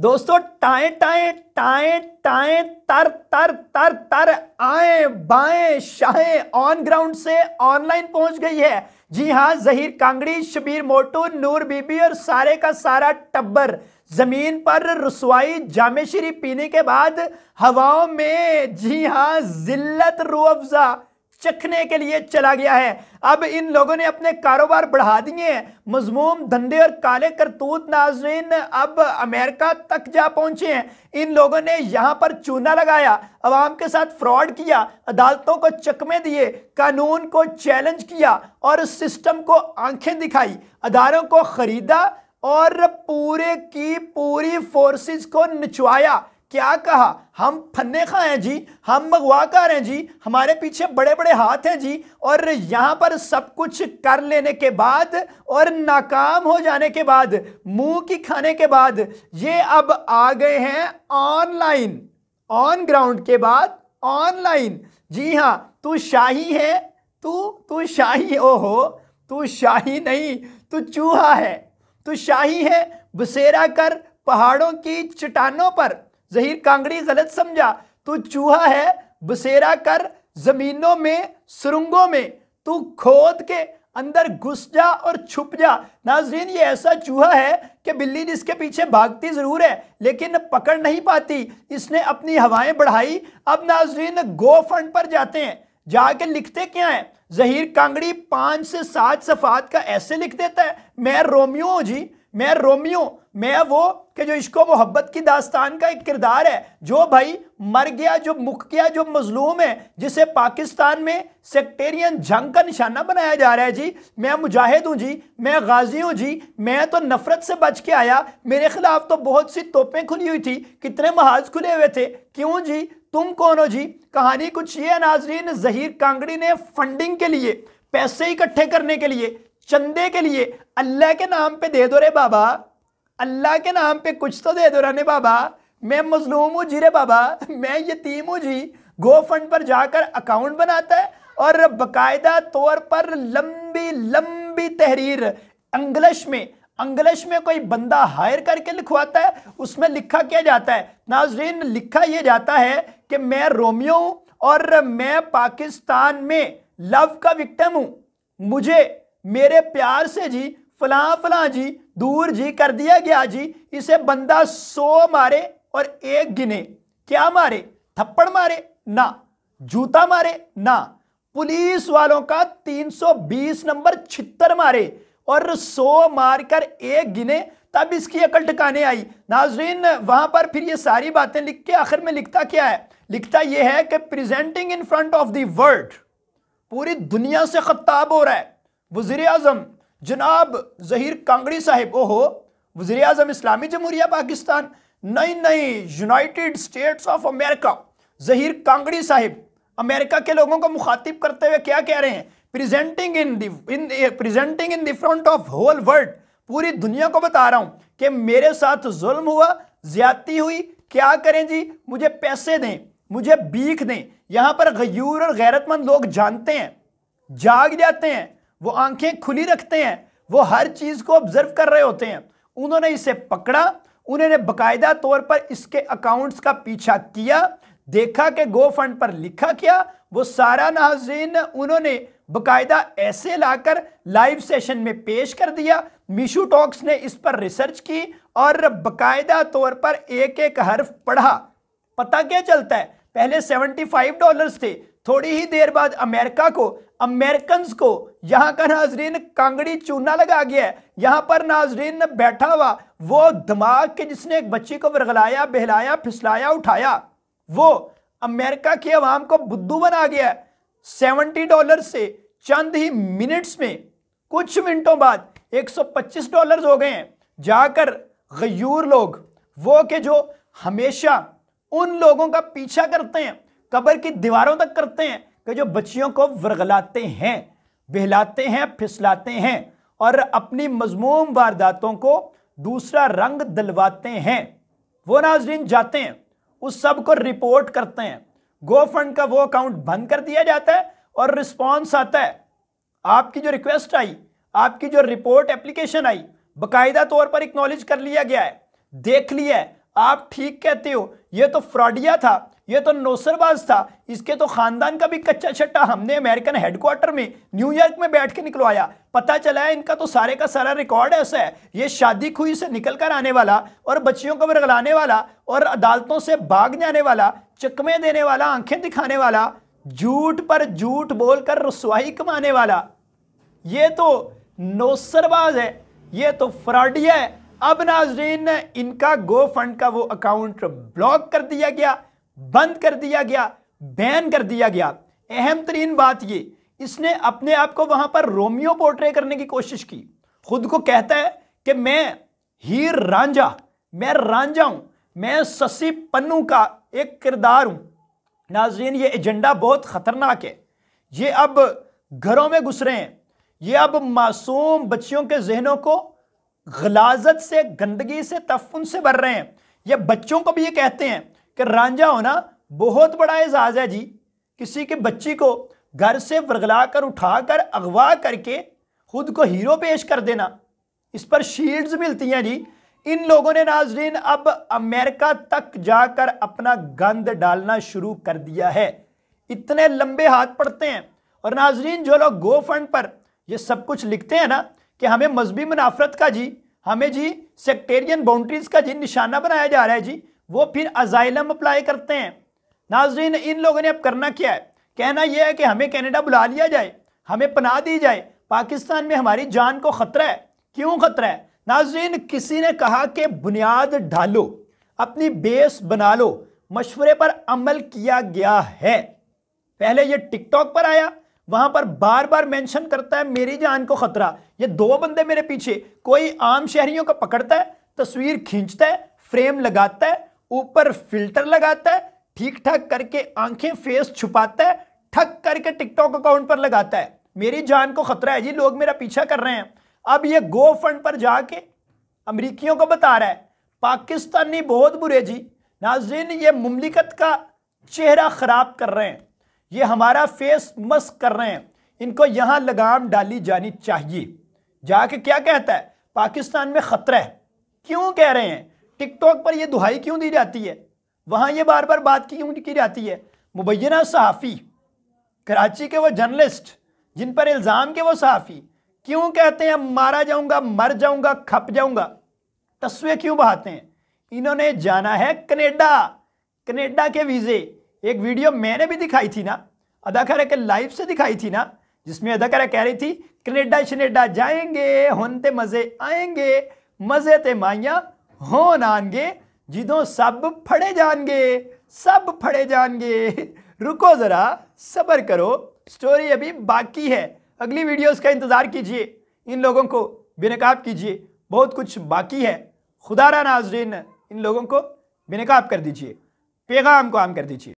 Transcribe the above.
दोस्तों tie tie tie tie तर तर तर तर आए बाएं शाए ऑन ग्राउंड से ऑनलाइन पहुंच गई है जी हां जहीर कांगड़ी शबीर मोटू नूर बीबी और सारे का सारा टब्बर जमीन पर रसवाई श्री पीने के बाद हवाओं में जी हां जिल्लत अफजा चखने के लिए चला गया है अब इन लोगों ने अपने कारोबार बढ़ा दिए हैं मजमूम धंधे और काले करतूत नाजरीन अब अमेरिका तक जा पहुंचे हैं इन लोगों ने यहाँ पर चूना लगाया आवाम के साथ फ्रॉड किया अदालतों को चकमे दिए कानून को चैलेंज किया और सिस्टम को आंखें दिखाई अदारों को ख़रीदा और पूरे की पूरी फोर्सेस को नचवाया क्या कहा हम फन्ने खां हैं जी हम मगवाकार हैं जी हमारे पीछे बड़े बड़े हाथ हैं जी और यहाँ पर सब कुछ कर लेने के बाद और नाकाम हो जाने के बाद मुंह की खाने के बाद ये अब आ गए हैं ऑनलाइन ऑन ग्राउंड के बाद ऑनलाइन जी हाँ तू शाही है तू तू शाही ओहो तू शाही नहीं तू चूहा है तू शाही है बसेरा कर पहाड़ों की चट्टानों पर जहीर कांगड़ी गलत समझा तू चूहा है बसेरा कर जमीनों में सुरंगों में तू खोद के अंदर घुस जा और छुप जा नाजरीन ये ऐसा चूहा है कि बिल्ली इसके पीछे भागती ज़रूर है लेकिन पकड़ नहीं पाती इसने अपनी हवाएं बढ़ाई अब नाजरीन गो फंड पर जाते हैं जाके लिखते क्या है जहीर कांगड़ी पाँच से सात सफ़ात का ऐसे लिख देता है मैं रोमियो जी मैं रोमियो मैं वो कि जो इश्को मोहब्बत की दास्तान का एक किरदार है जो भाई मर गया जो मुख गया जो मजलूम है जिसे पाकिस्तान में सेक्टेरियन जंग का निशाना बनाया जा रहा है जी मैं मुजाहिद हूँ जी मैं गाजी हूँ जी मैं तो नफ़रत से बच के आया मेरे ख़िलाफ़ तो बहुत सी तोपें खुली हुई थी कितने महाज खुले हुए थे क्यों जी तुम कौन हो जी कहानी कुछ ये नाजरीन जहीर कांगड़ी ने फंडिंग के लिए पैसे इकट्ठे करने के लिए चंदे के लिए अल्लाह के नाम पे दे दो रे बाबा अल्लाह के नाम पे कुछ तो दे दो रने बाबा मैं मजलूम हूँ जी रे बाबा मैं यतीम हूँ जी गो फंड पर जाकर अकाउंट बनाता है और बाकायदा तौर पर लंबी लंबी तहरीर इंग्लिश में अंग्लिश में कोई बंदा हायर करके लिखवाता है उसमें लिखा क्या जाता है नाजरीन लिखा यह जाता है कि मैं रोमियो हूँ और मैं पाकिस्तान में लव का विक्टम हूँ मुझे मेरे प्यार से जी फला फला जी दूर जी कर दिया गया जी इसे बंदा सो मारे और एक गिने क्या मारे थप्पड़ मारे ना जूता मारे ना पुलिस वालों का 320 नंबर छित्तर मारे और सो मारकर एक गिने तब इसकी अकल ठिकाने आई नाजरीन वहां पर फिर ये सारी बातें लिख के आखिर में लिखता क्या है लिखता यह है कि presenting in front of world पूरी दुनिया से खत्ताब हो रहा है वजीर अजम जनाब जहीर कांगड़ी ओ हो वज़ी अजम इस्लामी जमहूरिया पाकिस्तान नहीं नहीं United States of America Zaheer Kangri Sahib America के लोगों को मुखातिब करते हुए क्या कह रहे हैं presenting in presenting in the front of whole world पूरी दुनिया को बता रहा हूँ कि मेरे साथ जुल्म हुआ ज्यादती हुई क्या करें जी मुझे पैसे दें मुझे बीख दें यहाँ पर गयूर और गैरतमंद लोग जानते हैं जाग जाते हैं वो आंखें खुली रखते हैं वो हर चीज़ को ऑब्जर्व कर रहे होते हैं उन्होंने इसे पकड़ा उन्होंने बकायदा तौर पर इसके अकाउंट्स का पीछा किया देखा कि गो फंड पर लिखा क्या वो सारा नाजीन उन्होंने बकायदा ऐसे लाकर लाइव सेशन में पेश कर दिया मिशू टॉक्स ने इस पर रिसर्च की और बकायदा तौर पर एक एक हर्फ पढ़ा पता क्या चलता है पहले 75 डॉलर्स थे थोड़ी ही देर बाद अमेरिका को अमेरिकन को यहाँ का नाजरीन कांगड़ी चूना लगा गया यहाँ पर नाजरीन बैठा हुआ वो दिमाग के जिसने एक बच्ची को बरगलाया बहलाया फिसलाया उठाया वो अमेरिका की आवाम को बुद्धू बना गया सेवेंटी डॉलर से चंद ही मिनट्स में कुछ मिनटों बाद पच्चीस डॉलर हो गए हैं जाकर गयूर लोग वो के जो हमेशा उन लोगों का पीछा करते हैं कब्र की दीवारों तक करते हैं कि जो बच्चियों को वरगलाते हैं बहलाते हैं फिसलाते हैं और अपनी मजमूम वारदातों को दूसरा रंग दिलवाते हैं वो नाजरीन जाते हैं उस सब को रिपोर्ट करते हैं गो फंड का वो अकाउंट बंद कर दिया जाता है और रिस्पॉन्स आता है आपकी जो रिक्वेस्ट आई आपकी जो रिपोर्ट एप्लीकेशन आई बाकायदा तौर पर इक्नॉलेज कर लिया गया है देख लिया है आप ठीक कहते हो ये तो फ्रॉडिया था ये तो नौसरबाज था इसके तो खानदान का भी कच्चा छट्टा हमने अमेरिकन हेडक्वार्टर में न्यूयॉर्क में बैठ के निकलवाया पता चला है इनका तो सारे का सारा रिकॉर्ड ऐसा है ये शादी खुई से निकल कर आने वाला और बच्चियों को रगलाने वाला और अदालतों से भाग जाने वाला चकमे देने वाला आंखें दिखाने वाला झूठ पर झूठ बोलकर रसवाई कमाने वाला ये तो नौसरबाज है ये तो फ्रॉडिया है अब नाजरीन इनका गो फंड का वो अकाउंट ब्लॉक कर दिया गया बंद कर दिया गया बैन कर दिया गया अहम तरीन बात ये इसने अपने आप को वहां पर रोमियो पोर्ट्रे करने की कोशिश की खुद को कहता है कि मैं हीर रांझा मैं रांझा हूं मैं ससी पन्नू का एक किरदार हूं नाजरीन ये एजेंडा बहुत ख़तरनाक है ये अब घरों में घुस रहे हैं ये अब मासूम बच्चियों के जहनों को गलाजत से गंदगी से तफन से भर रहे हैं या बच्चों को भी ये कहते हैं कि रांझा होना बहुत बड़ा एजाज़ है जी किसी के बच्ची को घर से वर्गला कर उठा कर अगवा करके खुद को हीरो पेश कर देना इस पर शील्ड्स मिलती हैं जी इन लोगों ने नाजरीन अब अमेरिका तक जाकर अपना गंद डालना शुरू कर दिया है इतने लंबे हाथ पड़ते हैं और नाजरीन जो लोग गो फंड पर ये सब कुछ लिखते हैं ना कि हमें मजहबी मुनाफरत का जी हमें जी सेक्टेरियन बाउंड्रीज का जी निशाना बनाया जा रहा है जी वो फिर अजाइलम अप्लाई करते हैं नाजरीन इन लोगों ने अब करना क्या है कहना यह है कि हमें कैनेडा बुला लिया जाए हमें पना दी जाए पाकिस्तान में हमारी जान को खतरा है क्यों खतरा है नाजरीन किसी ने कहा कि बुनियाद ढालो अपनी बेस बना लो मशवरे पर अमल किया गया है पहले ये टिकटॉक पर आया वहां पर बार बार मेंशन करता है मेरी जान को खतरा ये दो बंदे मेरे पीछे कोई आम शहरियों को पकड़ता है तस्वीर खींचता है फ्रेम लगाता है ऊपर फिल्टर लगाता है ठीक ठाक करके आंखें फेस छुपाता है ठक करके टिकटॉक अकाउंट पर लगाता है मेरी जान को खतरा है जी लोग मेरा पीछा कर रहे हैं अब ये गो फंड पर जाके अमरीकियों को बता रहा है पाकिस्तानी बहुत बुरे जी नाजिन ये मुमलिकत का चेहरा ख़राब कर रहे हैं ये हमारा फेस मस्क कर रहे हैं इनको यहां लगाम डाली जानी चाहिए जाके क्या कहता है पाकिस्तान में खतरा है क्यों कह रहे हैं टिकटॉक पर यह दुहाई क्यों दी जाती है वहां ये बार बार बात क्यों की जाती है मुबैना सहाफ़ी कराची के वो जर्नलिस्ट जिन पर इल्ज़ाम के वो सहाफ़ी क्यों कहते हैं मारा जाऊंगा मर जाऊंगा खप जाऊंगा तस्वे क्यों बहाते हैं इन्होंने जाना है कनेडा कनेडा के वीज़े एक वीडियो मैंने भी दिखाई थी ना अदाकारा के लाइव से दिखाई थी ना जिसमें अदाकारा कह रही थी कनेडा शनेडा जाएंगे होनते मजे आएंगे मजे ते माइया होन नानगे जिदों सब फड़े जाएंगे सब फड़े जाएंगे रुको ज़रा सबर करो स्टोरी अभी बाकी है अगली वीडियो का इंतज़ार कीजिए इन लोगों को बेनकाब कीजिए बहुत कुछ बाकी है खुदारा नाजरीन इन लोगों को बेनकाब कर दीजिए पैगाम को आम कर दीजिए